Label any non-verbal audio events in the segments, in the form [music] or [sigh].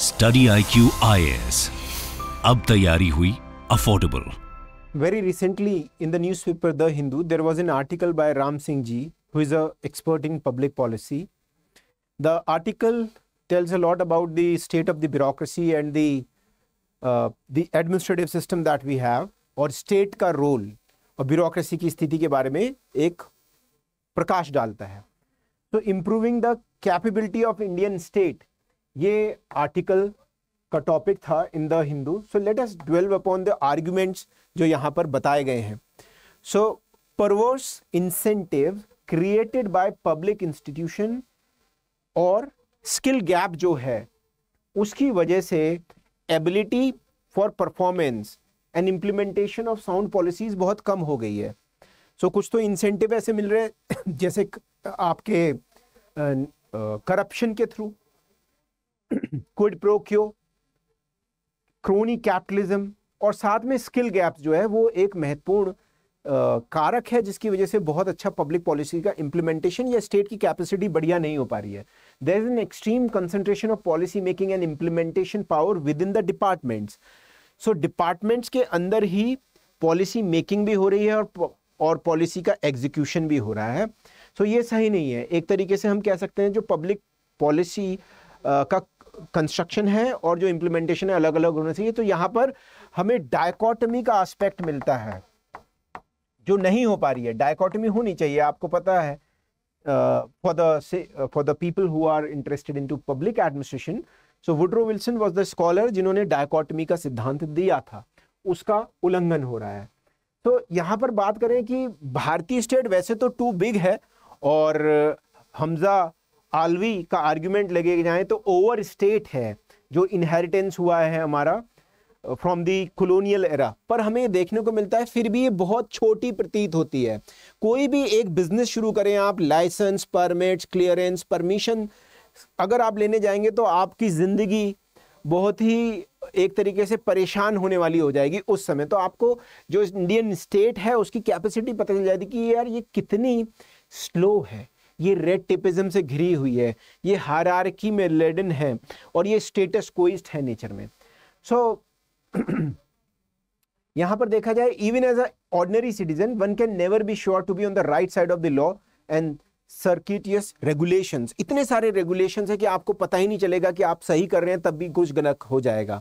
Study I Q I S अब तैयारी हुई affordable very recently in the newspaper the Hindu there was an article by Ram Singh ji who is a in public policy the article tells a lot about the state of the bureaucracy and the administrative system that we have और state का role और bureaucracy की स्थिति के बारे में एक प्रकाश डालता है तो improving the capability of Indian state ये आर्टिकल का टॉपिक था in the Hindu so let us dwell upon the arguments जो यहाँ पर बताए गए हैं so perverse incentive created by public institution और स्किल गैप जो है उसकी वजह से ability for performance and implementation of sound policies बहुत कम हो गई है सो so, कुछ तो इंसेंटिव ऐसे मिल रहे हैं [coughs] जैसे आपके करप्शन के through quid pro quo crony capitalism और साथ में स्किल गैप्स जो है वो एक महत्वपूर्ण कारक है जिसकी वजह से बहुत अच्छा पब्लिक पॉलिसी का इंप्लीमेंटेशन या स्टेट की कैपेसिटी बढ़िया नहीं हो पा रही है there is an extreme concentration of policy making and implementation power within the departments so departments के अंदर ही पॉलिसी मेकिंग भी हो रही है और और पॉलिसी का एग्जीक्यूशन भी हो रहा है सो so, ये सही नहीं है एक तरीके से हम कह सकते हैं जो पब्लिक पॉलिसी का कंस्ट्रक्शन है और जो इम्प्लीमेंटेशन है अलग अलग होना चाहिए तो यहाँ पर हमें डायकोटमी का आस्पेक्ट मिलता है जो नहीं हो पा रही है डायकोटमी होनी चाहिए आपको पता है for the for the people who are interested in to public administration so Woodrow Wilson was the scholar जिन्होंने डायकोटमी का सिद्धांत दिया था उसका उल्लंघन हो रहा है तो यहाँ पर बात करें कि भारतीय स्टेट वैसे तो टू बिग है और हमजा आलवी का आर्ग्यूमेंट लगे जाए तो ओवर स्टेट है जो इनहेरिटेंस हुआ है हमारा फ्रॉम दी कॉलोनियल एरा पर हमें ये देखने को मिलता है फिर भी ये बहुत छोटी प्रतीत होती है कोई भी एक बिजनेस शुरू करें आप लाइसेंस परमिट्स क्लियरेंस परमिशन अगर आप लेने जाएंगे तो आपकी ज़िंदगी बहुत ही एक तरीके से परेशान होने वाली हो जाएगी उस समय तो आपको जो इंडियन स्टेट है उसकी कैपेसिटी पता चल जाएगी कि यार ये कितनी स्लो है ये रेड टिपिज्म से घिरी हुई है ये हारारकी में लेडन है और ये स्टेटस कोइस्ट है नेचर में सो so, [clears throat] यहां पर देखा जाए even as ordinary citizen one can never be sure to be on the right side of the law and circuitous regulations इतने सारे रेगुलेशंस है कि आपको पता ही नहीं चलेगा कि आप सही कर रहे हैं तब भी कुछ गलत हो जाएगा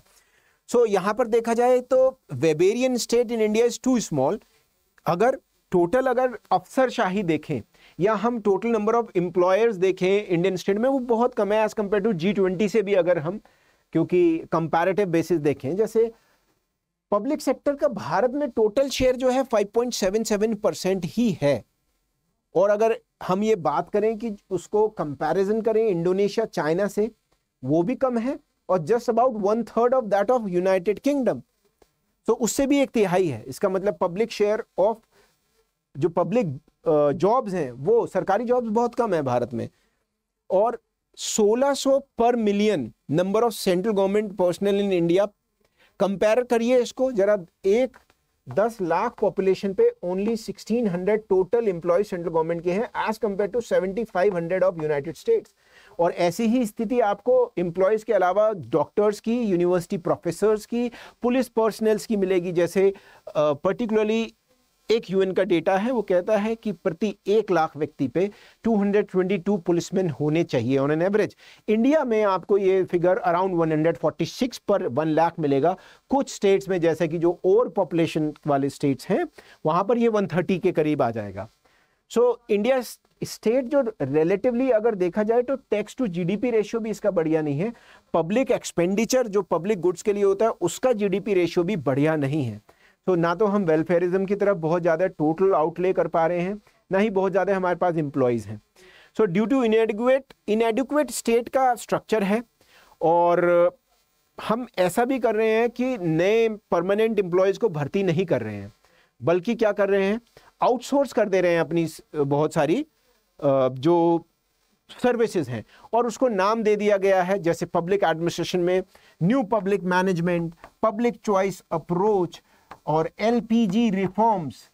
सो so, यहां पर देखा जाए तो Weberian state in India is too small अगर टोटल अगर अफसरशाही देखें या हम टोटल नंबर ऑफ एम्प्लॉयर्स देखें इंडियन स्टेट में वो बहुत कम है as compare to G twenty से भी अगर हम क्योंकि कंपैरेटिव बेसिस देखें जैसे पब्लिक सेक्टर का भारत में टोटल शेयर जो है 5.77 परसेंट ही है और अगर हम ये बात करें कि उसको कंपैरिजन करें इंडोनेशिया चाइना से वो भी कम है और just about one third of that of United Kingdom तो उससे भी एक तिहाई है इसका मतलब पब्लिक शेयर ऑफ जो पब्लिक जॉब्स हैं वो सरकारी जॉब्स बहुत कम है भारत में और 1600 पर million number of central government personnel in India compare करिए इसको जरा एक दस लाख पॉपुलेशन पे only 1600 total employ central government के हैं as compare to 7500 of United States और ऐसी ही स्थिति आपको एम्प्लॉयज़ के अलावा डॉक्टर्स की यूनिवर्सिटी प्रोफेसर्स की पुलिस पर्सनल्स की मिलेगी जैसे पर्टिकुलरली uh, एक यूएन का डेटा है वो कहता है कि प्रति एक लाख व्यक्ति पे 222 पुलिसमैन होने चाहिए ऑन एन एवरेज इंडिया में आपको ये फिगर अराउंड 146 पर वन लाख मिलेगा कुछ स्टेट्स में जैसे कि जो ओवर पॉपुलेशन वाले स्टेट्स हैं वहां पर ये 130 के करीब आ जाएगा सो so, इंडिया स्टेट जो रिलेटिवली अगर देखा जाए तो टैक्स टू जीडीपी रेशियो भी इसका बढ़िया नहीं है पब्लिक एक्सपेंडिचर जो पब्लिक गुड्स के लिए होता है उसका जीडीपी रेशियो भी बढ़िया नहीं है सो तो ना तो हम वेलफेयरिज्म की तरफ बहुत ज़्यादा टोटल आउटले कर पा रहे हैं ना ही बहुत ज़्यादा हमारे पास इम्प्लॉयज़ हैं so due to inadequate inadequate state का स्ट्रक्चर है और हम ऐसा भी कर रहे हैं कि नए परमानेंट एम्प्लॉयज़ को भर्ती नहीं कर रहे हैं बल्कि क्या कर रहे हैं आउटसोर्स कर दे रहे हैं अपनी बहुत सारी जो सर्विसेज हैं और उसको नाम दे दिया गया है जैसे पब्लिक एडमिनिस्ट्रेशन में new public management public choice approach और LPG reforms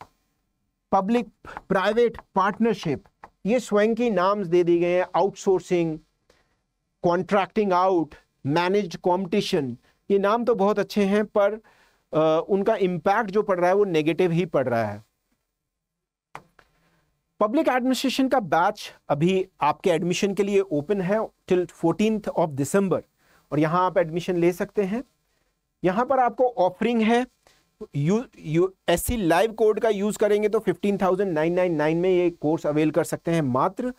public private partnership ये स्वयं की नाम्स दे दी गए हैं outsourcing contracting out manage competition ये नाम तो बहुत अच्छे हैं पर आ, उनका इम्पैक्ट जो पड़ रहा है वो नेगेटिव ही पड़ रहा है पब्लिक एडमिनिस्ट्रेशन का बैच अभी आपके एडमिशन के लिए ओपन है टिल फोर्टीन ऑफ दिसंबर और यहाँ आप एडमिशन ले सकते हैं यहाँ पर आपको ऑफरिंग है U U S C live code का यूज़ करेंगे तो 15,999 में ये कोर्स अवेल कर सकते हैं मात्र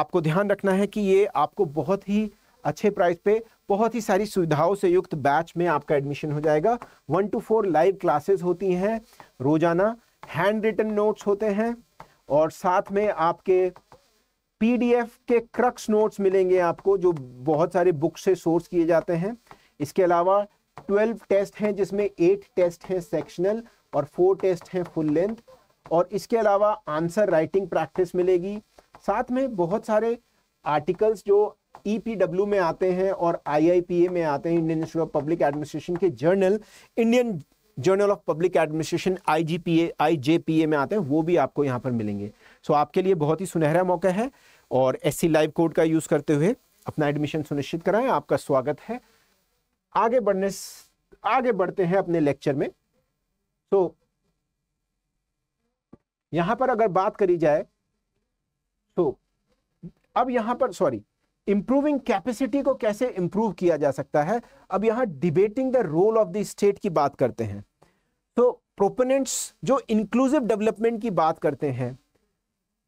आपको ध्यान रखना है कि ये आपको बहुत ही अच्छे प्राइस पे बहुत ही सारी सुविधाओं से युक्त बैच में आपका एडमिशन हो जाएगा one two four live classes होती हैं रोज़ाना हैंड रिटन नोट्स होते हैं और साथ में आपके पीडीएफ के क्रक्स नोट्स मिलेंगे आपको जो बहुत सारे बुक से सोर्स किए जाते हैं इसके अलावा ट्वेल्व टेस्ट हैं जिसमें एट टेस्ट हैं सेक्शनल और फोर टेस्ट हैं फुल लेंथ और इसके अलावा आंसर राइटिंग प्रैक्टिस मिलेगी साथ में बहुत सारे आर्टिकल्स जो ईपीडब्ल्यू e में आते हैं और आई में आते हैं Indian Institute of Public Administration के journal Indian Journal of Public Administration P A में आते हैं वो भी आपको यहाँ पर मिलेंगे सो so, आपके लिए बहुत ही सुनहरा मौका है और सी लाइव कोड का यूज़ करते हुए अपना एडमिशन सुनिश्चित कराएं आपका स्वागत है आगे बढ़ने आगे बढ़ते हैं अपने लेक्चर में तो यहां पर अगर बात करी जाए तो अब यहां पर सॉरी इंप्रूविंग कैपेसिटी को कैसे इंप्रूव किया जा सकता है अब यहां debating the role of the state की बात करते हैं तो प्रोपोनेंट्स जो इंक्लूसिव डेवलपमेंट की बात करते हैं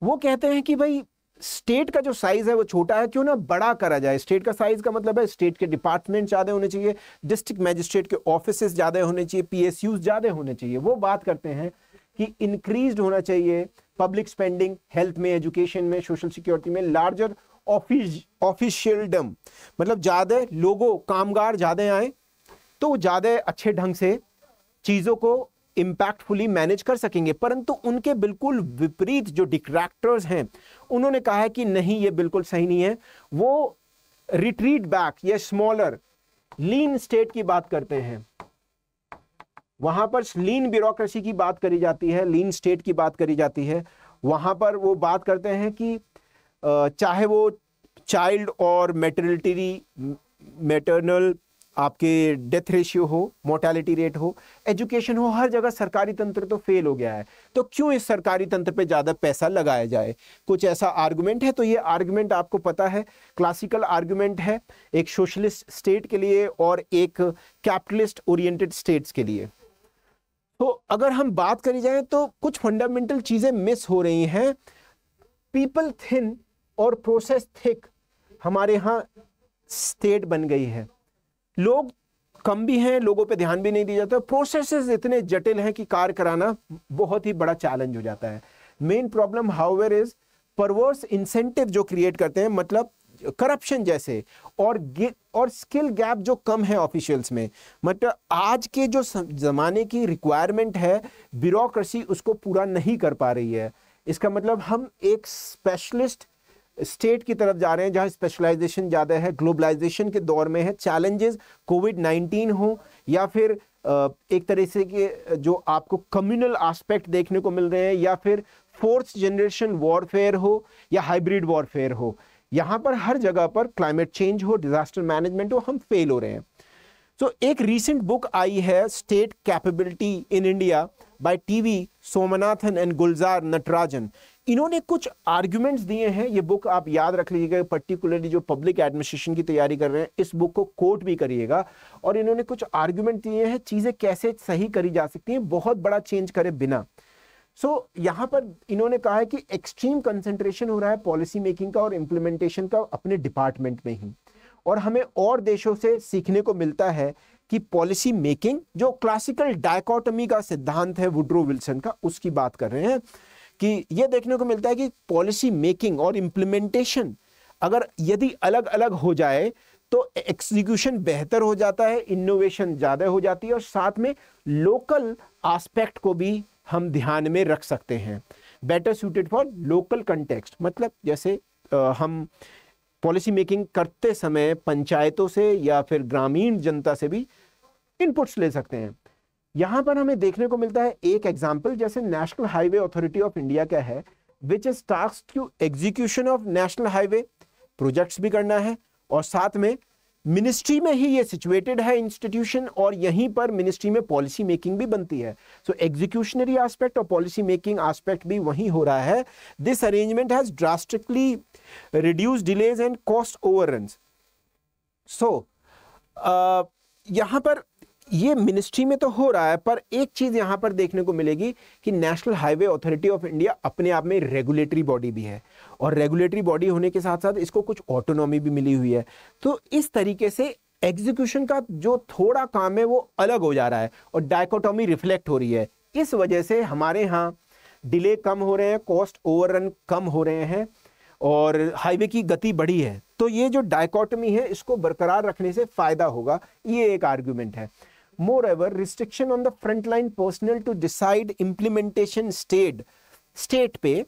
वो कहते हैं कि भाई स्टेट का जो साइज है वो छोटा है क्यों ना बड़ा करा जाए स्टेट का साइज का मतलब है स्टेट के डिपार्टमेंट ज़्यादा होने चाहिए डिस्ट्रिक्ट मैजिस्ट्रेट के ऑफिस ज़्यादा होने चाहिए पीएसयूज ज़्यादा होने चाहिए वो बात करते हैं कि इंक्रीज होना चाहिए पब्लिक स्पेंडिंग हेल्थ में एजुकेशन में सोशल सिक्योरिटी में लार्जर ऑफिस ऑफिशियलडम मतलब ज़्यादा लोगों कामगार ज़्यादा आए तो ज़्यादा अच्छे ढंग से चीज़ों को इम्पैक्टफुली मैनेज कर सकेंगे परंतु उनके बिल्कुल विपरीत जो डिक्रैक्टर्स हैं उन्होंने कहा है कि नहीं ये बिल्कुल सही नहीं है वो रिट्रीट बैक या स्मॉलर लीन स्टेट की बात करते हैं वहां पर लीन ब्यूरोक्रेसी की बात करी जाती है लीन स्टेट की बात करी जाती है वहां पर वो बात करते हैं कि चाहे वो चाइल्ड और मेटरिटरी मेटर्नल आपके डेथ रेशियो हो मोर्टेलिटी रेट हो एजुकेशन हो हर जगह सरकारी तंत्र तो फेल हो गया है तो क्यों इस सरकारी तंत्र पे ज़्यादा पैसा लगाया जाए कुछ ऐसा आर्गुमेंट है तो ये आर्गुमेंट आपको पता है क्लासिकल आर्गुमेंट है एक सोशलिस्ट स्टेट के लिए और एक कैपिटलिस्ट ओरिएंटेड स्टेट्स के लिए तो अगर हम बात करी जाए तो कुछ फंडामेंटल चीज़ें मिस हो रही हैं पीपल थिन और प्रोसेस थिक हमारे यहाँ स्टेट बन गई है लोग कम भी हैं लोगों पे ध्यान भी नहीं दिया जाता प्रोसेसेस इतने जटिल हैं कि कार कराना बहुत ही बड़ा चैलेंज हो जाता है main problem however is perverse incentive जो क्रिएट करते हैं मतलब करप्शन जैसे और और स्किल गैप जो कम है ऑफिशियल्स में मतलब आज के जो ज़माने की रिक्वायरमेंट है ब्यूरोक्रेसी उसको पूरा नहीं कर पा रही है इसका मतलब हम एक स्पेशलिस्ट स्टेट की तरफ जा रहे हैं जहाँ स्पेशलाइजेशन ज़्यादा है ग्लोबलाइजेशन के दौर में है चैलेंजेस कोविड नाइन्टीन हो या फिर एक तरह से के जो आपको कम्युनल एस्पेक्ट देखने को मिल रहे हैं या फिर फोर्थ जनरेशन वॉरफेयर हो या हाइब्रिड वॉरफेयर हो यहाँ पर हर जगह पर क्लाइमेट चेंज हो डिजास्टर मैनेजमेंट हो हम फेल हो रहे हैं सो so, एक रीसेंट बुक आई है state capability in India by TV Somanathan and Gulzar Natarajan इन्होंने कुछ आर्ग्यूमेंट्स दिए हैं ये बुक आप याद रख लीजिएगा पर्टिकुलरली जो पब्लिक एडमिनिस्ट्रेशन की तैयारी कर रहे हैं इस बुक को कोट भी करिएगा और इन्होंने कुछ आर्ग्यूमेंट दिए हैं चीज़ें कैसे सही करी जा सकती हैं बहुत बड़ा चेंज करे बिना सो so, यहाँ पर इन्होंने कहा है कि एक्सट्रीम कंसेंट्रेशन हो रहा है पॉलिसी मेकिंग का और इम्प्लीमेंटेशन का अपने डिपार्टमेंट में ही और हमें और देशों से सीखने को मिलता है कि पॉलिसी मेकिंग जो क्लासिकल डायकोटमी का सिद्धांत है वुड्रो विल्सन का उसकी बात कर रहे हैं कि ये देखने को मिलता है कि पॉलिसी मेकिंग और इम्प्लीमेंटेशन अगर यदि अलग अलग हो जाए तो एक्सिक्यूशन बेहतर हो जाता है इनोवेशन ज़्यादा हो जाती है और साथ में लोकल आस्पेक्ट को भी हम ध्यान में रख सकते हैं better suited for local context मतलब जैसे आ, हम पॉलिसी मेकिंग करते समय पंचायतों से या फिर ग्रामीण जनता से भी इनपुट्स ले सकते हैं यहां पर हमें देखने को मिलता है एक एग्जाम्पल जैसे National Highway Authority of India का है which is task to execution of national highway projects भी करना है और साथ में मिनिस्ट्री में ही ये सिचुएटेड है इंस्टीट्यूशन और यहीं पर मिनिस्ट्री में पॉलिसी मेकिंग भी बनती है सो एग्जीक्यूशनरी एस्पेक्ट और पॉलिसी मेकिंग एस्पेक्ट भी वहीं हो रहा है this arrangement has drastically reduce delays and cost over so यहां पर ये मिनिस्ट्री में तो हो रहा है पर एक चीज़ यहाँ पर देखने को मिलेगी कि National Highway Authority of India अपने आप में रेगुलेटरी बॉडी भी है और रेगुलेटरी बॉडी होने के साथ साथ इसको कुछ ऑटोनॉमी भी मिली हुई है तो इस तरीके से एग्जीक्यूशन का जो थोड़ा काम है वो अलग हो जा रहा है और डायकोटॉमी रिफ्लेक्ट हो रही है इस वजह से हमारे यहाँ डिले कम हो रहे हैं कॉस्ट ओवररन कम हो रहे हैं और हाईवे की गति बढ़ी है तो ये जो डायकोटमी है इसको बरकरार रखने से फ़ायदा होगा ये एक आर्ग्यूमेंट है Moreover, restriction on the frontline personnel to decide implementation state state पे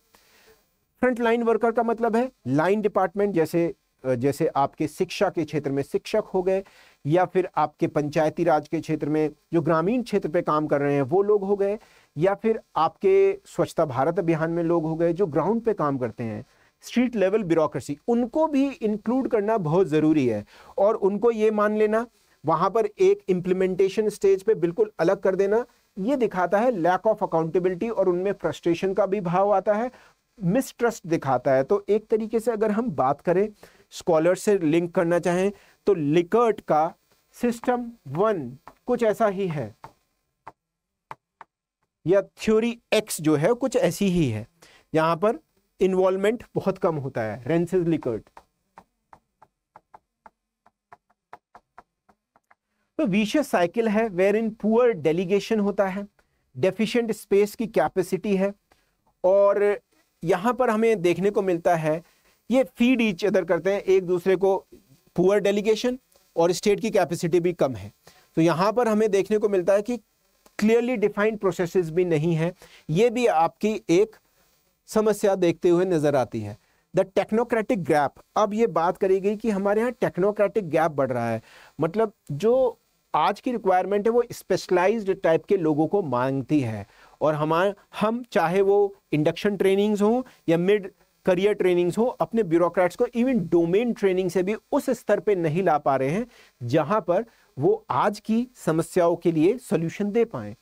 frontline worker का मतलब है line department जैसे जैसे आपके शिक्षा के क्षेत्र में शिक्षक हो गए या फिर आपके पंचायती राज के क्षेत्र में जो ग्रामीण क्षेत्र पे काम कर रहे हैं वो लोग हो गए या फिर आपके स्वच्छता भारत अभियान में लोग हो गए जो ग्राउंड पे काम करते हैं स्ट्रीट लेवल ब्यूरोक्रेसी उनको भी इंक्लूड करना बहुत ज़रूरी है और उनको ये मान लेना वहां पर एक इंप्लीमेंटेशन स्टेज पे बिल्कुल अलग कर देना ये दिखाता है लैक ऑफ अकाउंटेबिलिटी और उनमें फ्रस्ट्रेशन का भी भाव आता है मिसट्रस्ट दिखाता है तो एक तरीके से अगर हम बात करें स्कॉलर से लिंक करना चाहें तो लिकर्ट का सिस्टम वन कुछ ऐसा ही है या थ्योरी एक्स जो है कुछ ऐसी ही है यहां पर इन्वॉल्वमेंट बहुत कम होता है रेंसिस लिकर्ट तो विशेष साइकिल है वेर इन पुअर डेलीगेशन होता है डेफिशिएंट स्पेस की कैपेसिटी है और यहाँ पर हमें देखने को मिलता है ये फीड ईच अदर करते हैं एक दूसरे को पुअर डेलीगेशन और स्टेट की कैपेसिटी भी कम है तो यहाँ पर हमें देखने को मिलता है कि क्लियरली डिफाइंड प्रोसेसेस भी नहीं है ये भी आपकी एक समस्या देखते हुए नज़र आती है द टेक्नोक्रेटिक गैप अब ये बात करी गई कि हमारे यहाँ टेक्नोक्रेटिक गैप बढ़ रहा है मतलब जो आज की रिक्वायरमेंट है वो स्पेशलाइज्ड टाइप के लोगों को मांगती है और हमारे हम चाहे वो इंडक्शन ट्रेनिंग्स हो या मिड करियर ट्रेनिंग्स हो अपने ब्यूरोक्रेट्स को इवन डोमेन ट्रेनिंग से भी उस स्तर पे नहीं ला पा रहे हैं जहां पर वो आज की समस्याओं के लिए सोल्यूशन दे पाए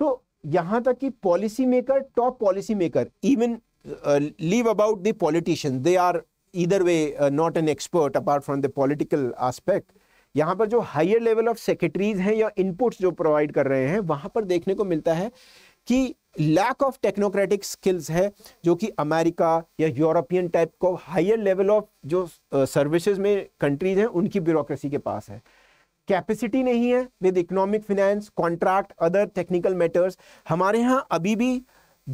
तो यहां तक कि policy maker top policy maker even leave about the politician they are इधर वे not an expert apart from the political aspect यहाँ पर जो हायर लेवल ऑफ सेक्रेटरीज हैं या इनपुट्स जो प्रोवाइड कर रहे हैं वहाँ पर देखने को मिलता है कि लैक ऑफ टेक्नोक्रेटिक स्किल्स है जो कि अमेरिका या यूरोपियन टाइप को हायर लेवल ऑफ जो सर्विसेज में कंट्रीज हैं उनकी ब्यूरोक्रेसी के पास है कैपेसिटी नहीं है with economic finance contract other technical matters हमारे यहाँ अभी भी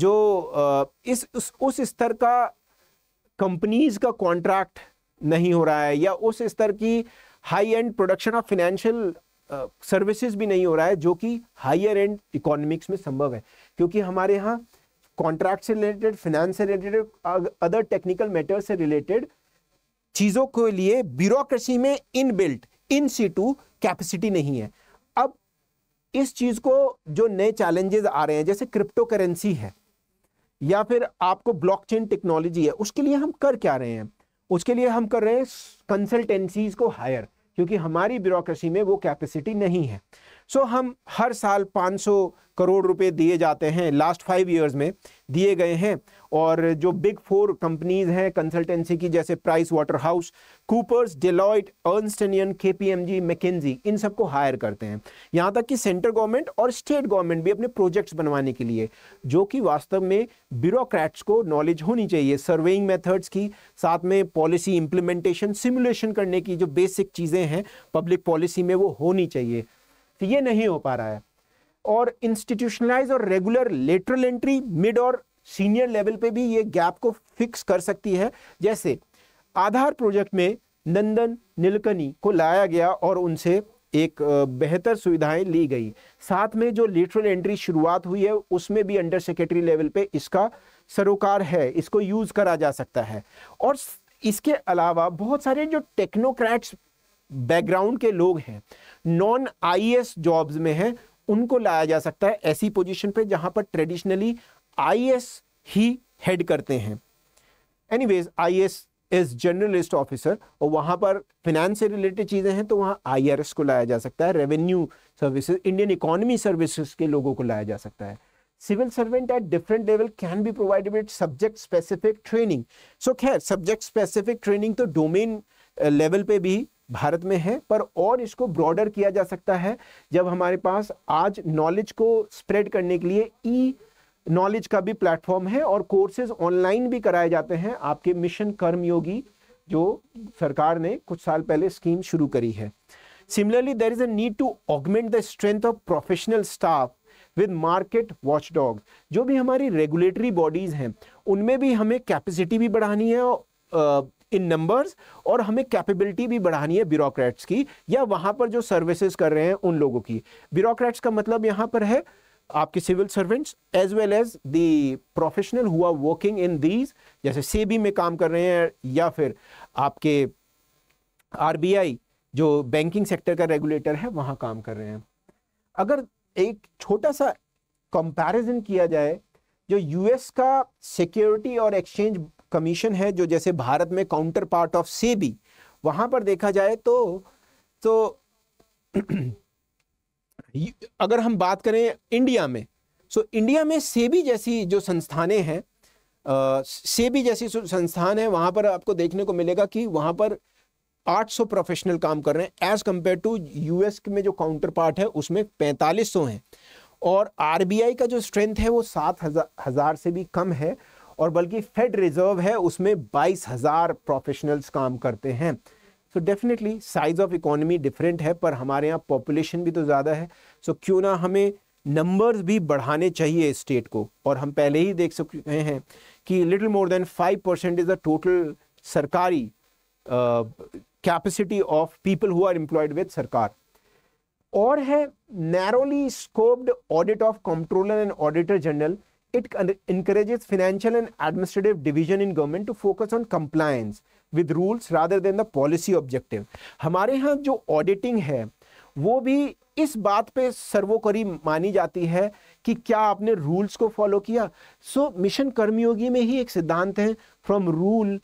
जो इस उस, उस स्तर का कंपनीज का कॉन्ट्रैक्ट नहीं हो रहा है या उस स्तर की high end production of financial services भी नहीं हो रहा है जो कि हायर एंड इकोनॉमिक्स में संभव है क्योंकि हमारे यहाँ कॉन्ट्रैक्ट से रिलेटेड फिनेंस से रिलेटेड अदर टेक्निकल मैटर से रिलेटेड चीज़ों के लिए ब्यूरोक्रेसी में in built in situ capacity नहीं है अब इस चीज़ को जो नए चैलेंजेस आ रहे हैं जैसे क्रिप्टो करेंसी है या फिर आपको ब्लॉकचेन टेक्नोलॉजी है उसके लिए हम कर क्या रहे हैं उसके लिए हम कर रहे हैं कंसल्टेंसीज को हायर क्योंकि हमारी ब्यूरोक्रेसी में वो कैपेसिटी नहीं है सो हम हर साल 500 करोड़ रुपए दिए जाते हैं लास्ट फाइव इयर्स में दिए गए हैं और जो बिग फोर कंपनीज हैं कंसल्टेंसी की जैसे PricewaterhouseCoopers Deloitte Ernst and Young K P M G मैकेजी इन सबको हायर करते हैं यहाँ तक कि सेंट्रल गवर्नमेंट और स्टेट गवर्नमेंट भी अपने प्रोजेक्ट्स बनवाने के लिए जो कि वास्तव में ब्यूरोक्रैट्स को नॉलेज होनी चाहिए सर्वेइंग मेथड्स की साथ में पॉलिसी इम्प्लीमेंटेशन सिमुलेशन करने की जो बेसिक चीज़ें हैं पब्लिक पॉलिसी में वो होनी चाहिए तो ये नहीं हो पा रहा है और इंस्टीट्यूशनलाइज और रेगुलर लेटरल एंट्री मिड और सीनियर लेवल पे भी ये गैप को फिक्स कर सकती है जैसे आधार प्रोजेक्ट में नंदन नीलकनी को लाया गया और उनसे एक बेहतर सुविधाएं ली गई साथ में जो लेटरल एंट्री शुरुआत हुई है उसमें भी अंडर सेक्रेटरी लेवल पे इसका सरोकार है इसको यूज़ करा जा सकता है और इसके अलावा बहुत सारे जो टेक्नोक्रैट्स बैकग्राउंड के लोग हैं नॉन आईएएस जॉब्स में हैं उनको लाया जा सकता है ऐसी पोजीशन पे जहां पर ट्रेडिशनली आईएएस ही हेड करते हैं anyways IAS is generalist officer और वहाँ पर फिनेंस से रिलेटेड चीज़ें हैं तो वहाँ आईआरएस को लाया जा सकता है revenue services Indian economy services के लोगों को लाया जा सकता है civil servant at different level can be provided with subject specific training so खैर सब्जेक्ट स्पेसिफिक ट्रेनिंग तो डोमेन लेवल uh, पे भी भारत में है पर और इसको ब्रॉडर किया जा सकता है जब हमारे पास आज नॉलेज को स्प्रेड करने के लिए ई नॉलेज का भी प्लेटफॉर्म है और कोर्सेज ऑनलाइन भी कराए जाते हैं आपके मिशन कर्मयोगी जो सरकार ने कुछ साल पहले स्कीम शुरू करी है similarly there is a need to augment the strength of professional staff with market watchdog जो भी हमारी रेगुलेटरी बॉडीज़ हैं उनमें भी हमें कैपेसिटी भी बढ़ानी है और इन नंबर्स और हमें कैपेबिलिटी भी बढ़ानी है ब्यूरोक्रेट्स की या वहां पर जो सर्विसेज कर रहे हैं उन लोगों की ब्यूरोक्रेट्स का मतलब यहां पर है आपके civil servants as well as the professional हुआ वर्किंग इन दीज जैसे सेबी में काम कर रहे हैं या फिर आपके आरबीआई जो बैंकिंग सेक्टर का रेगुलेटर है वहां काम कर रहे हैं अगर एक छोटा सा कंपैरिजन किया जाए जो यूएस का सिक्योरिटी और एक्सचेंज कमीशन है जो जैसे भारत में काउंटर पार्ट ऑफ सेबी वहां पर देखा जाए तो तो [clears throat] अगर हम बात करें इंडिया में सो इंडिया में सेबी जैसी जो संस्थाने हैं सेबी जैसी संस्थान है वहां पर आपको देखने को मिलेगा कि वहां पर 800 प्रोफेशनल काम कर रहे हैं एज कंपेयर टू यूएस में जो काउंटर पार्ट है उसमें 4500 हैं और आरबीआई का जो स्ट्रेंथ है वो सात हज़ार से भी कम है और बल्कि फेड रिजर्व है उसमें बाईस हज़ार प्रोफेशनल्स काम करते हैं so definitely size of economy different है पर हमारे यहाँ पॉपुलेशन भी तो ज़्यादा है सो so, क्यों ना हमें नंबर्स भी बढ़ाने चाहिए स्टेट को और हम पहले ही देख सकते हैं कि little more than five percent is the total सरकारी capacity of people who are employed with सरकार और है narrowly scoped audit of controller and auditor general It encourages financial and administrative division in government to focus on compliance with rules rather than the policy objective. हमारे यहाँ जो auditing है वो भी इस बात पे सर्वोपरि मानी जाती है कि क्या आपने रूल्स को फॉलो किया सो so, मिशन कर्मयोगी में ही एक सिद्धांत है from rule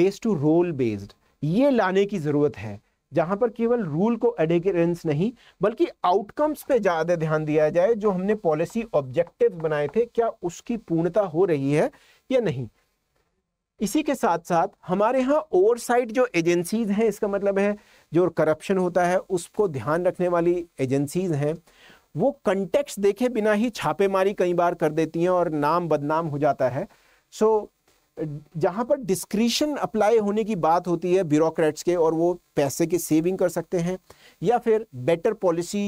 based to role based ये लाने की ज़रूरत है जहां पर केवल रूल को एडेरेंस नहीं बल्कि आउटकम्स पे ज़्यादा ध्यान दिया जाए जो हमने पॉलिसी ऑब्जेक्टिव बनाए थे क्या उसकी पूर्णता हो रही है या नहीं इसी के साथ साथ हमारे यहाँ ओवरसाइट जो एजेंसीज हैं इसका मतलब है जो करप्शन होता है उसको ध्यान रखने वाली एजेंसीज हैं वो कंटेक्स देखे बिना ही छापेमारी कई बार कर देती हैं और नाम बदनाम हो जाता है सो so, जहां पर डिस्क्रिशन अप्लाई होने की बात होती है ब्यूरोक्रेट्स के और वो पैसे की सेविंग कर सकते हैं या फिर बेटर पॉलिसी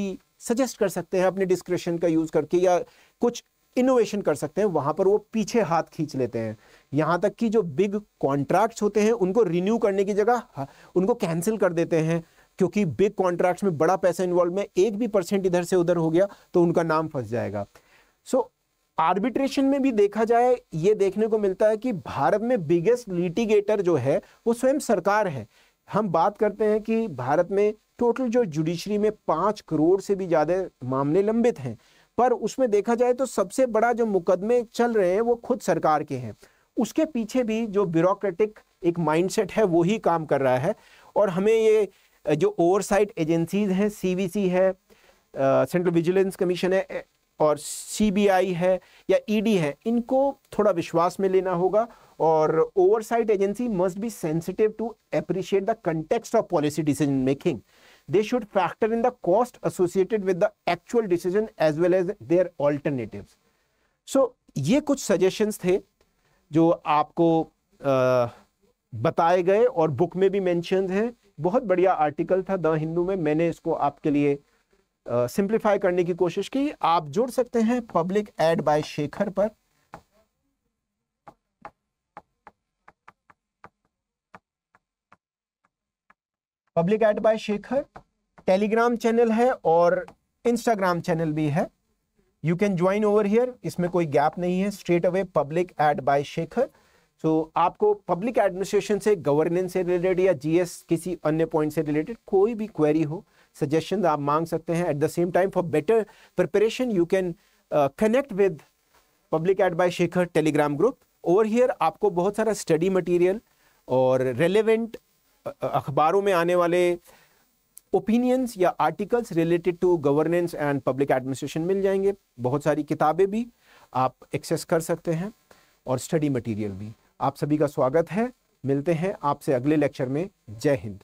सजेस्ट कर सकते हैं अपने डिस्क्रिशन का यूज़ करके या कुछ इनोवेशन कर सकते हैं वहां पर वो पीछे हाथ खींच लेते हैं यहां तक कि जो बिग कॉन्ट्रैक्ट्स होते हैं उनको रिन्यू करने की जगह उनको कैंसिल कर देते हैं क्योंकि बिग कॉन्ट्रैक्ट्स में बड़ा पैसा इन्वॉल्व है एक भी परसेंट इधर से उधर हो गया तो उनका नाम फंस जाएगा सो so, आर्बिट्रेशन में भी देखा जाए ये देखने को मिलता है कि भारत में बिगेस्ट लिटिगेटर जो है वो स्वयं सरकार है हम बात करते हैं कि भारत में टोटल जो जुडिशरी में पाँच करोड़ से भी ज़्यादा मामले लंबित हैं पर उसमें देखा जाए तो सबसे बड़ा जो मुकदमे चल रहे हैं वो खुद सरकार के हैं उसके पीछे भी जो ब्यूरोक्रेटिक एक माइंडसेट है वो ही काम कर रहा है और हमें ये जो ओवरसाइट एजेंसीज हैं सीवीसी है सेंट्रल विजिलेंस कमीशन है और सीबीआई है या ईडी e है इनको थोड़ा विश्वास में लेना होगा और oversight agency must be sensitive to appreciate the context of policy decision making they should factor in the cost associated with the actual decision as well as their alternative so ये कुछ सजेशंस थे जो आपको आ, बताए गए और book में भी मैंशन हैं बहुत बढ़िया आर्टिकल था द हिंदू में मैंने इसको आपके लिए सिंप्लीफाई uh, करने की कोशिश की आप जुड़ सकते हैं पब्लिक एड बाय शेखर पर public ad by Shekhar Telegram channel है और इंस्टाग्राम चैनल भी है you can join over here इसमें कोई गैप नहीं है straight away public ad by Shekhar so आपको पब्लिक एडमिनिस्ट्रेशन से गवर्नेंस से रिलेटेड या जीएस किसी अन्य पॉइंट से रिलेटेड कोई भी क्वेरी हो सजेशन आप मांग सकते हैं at the same time for better preparation you can connect with public ad by Shekhar Telegram group over here आपको बहुत सारा स्टडी मटेरियल और रेलेवेंट uh, अखबारों में आने वाले ओपिनियंस या articles related to governance and public administration मिल जाएंगे बहुत सारी किताबें भी आप एक्सेस कर सकते हैं और स्टडी मटेरियल भी आप सभी का स्वागत है मिलते हैं आपसे अगले लेक्चर में जय हिंद